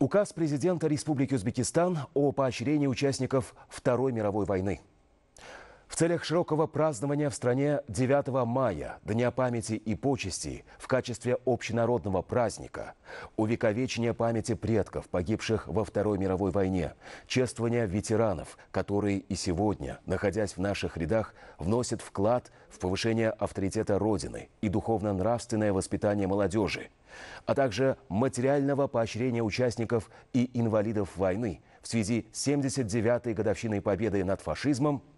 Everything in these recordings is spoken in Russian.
Указ президента Республики Узбекистан о поощрении участников Второй мировой войны целях широкого празднования в стране 9 мая, Дня памяти и почестей, в качестве общенародного праздника, увековечения памяти предков, погибших во Второй мировой войне, чествования ветеранов, которые и сегодня, находясь в наших рядах, вносят вклад в повышение авторитета Родины и духовно-нравственное воспитание молодежи, а также материального поощрения участников и инвалидов войны в связи с 79-й годовщиной победы над фашизмом –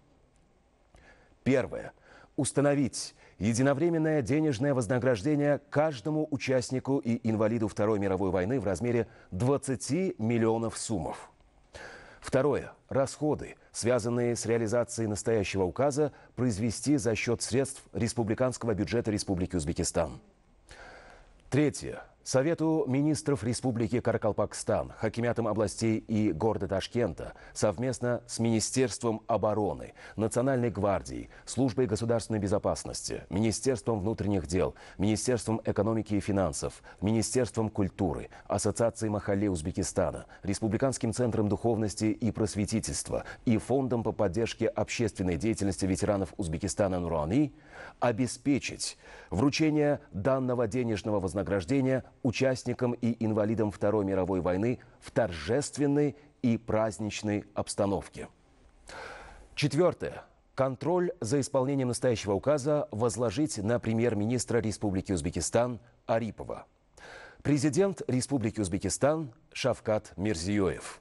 Первое. Установить единовременное денежное вознаграждение каждому участнику и инвалиду Второй мировой войны в размере 20 миллионов суммов. Второе. Расходы, связанные с реализацией настоящего указа, произвести за счет средств республиканского бюджета Республики Узбекистан. Третье. Совету министров Республики Каракалпакстан, хакимятам областей и города Ташкента совместно с Министерством обороны, Национальной гвардией, Службой государственной безопасности, Министерством внутренних дел, Министерством экономики и финансов, Министерством культуры, Ассоциацией махале Узбекистана, Республиканским центром духовности и просветительства и Фондом по поддержке общественной деятельности ветеранов Узбекистана Нурани обеспечить вручение данного денежного вознаграждения участникам и инвалидам Второй мировой войны в торжественной и праздничной обстановке. Четвертое. Контроль за исполнением настоящего указа возложить на премьер-министра Республики Узбекистан Арипова. Президент Республики Узбекистан Шавкат Мирзиёев.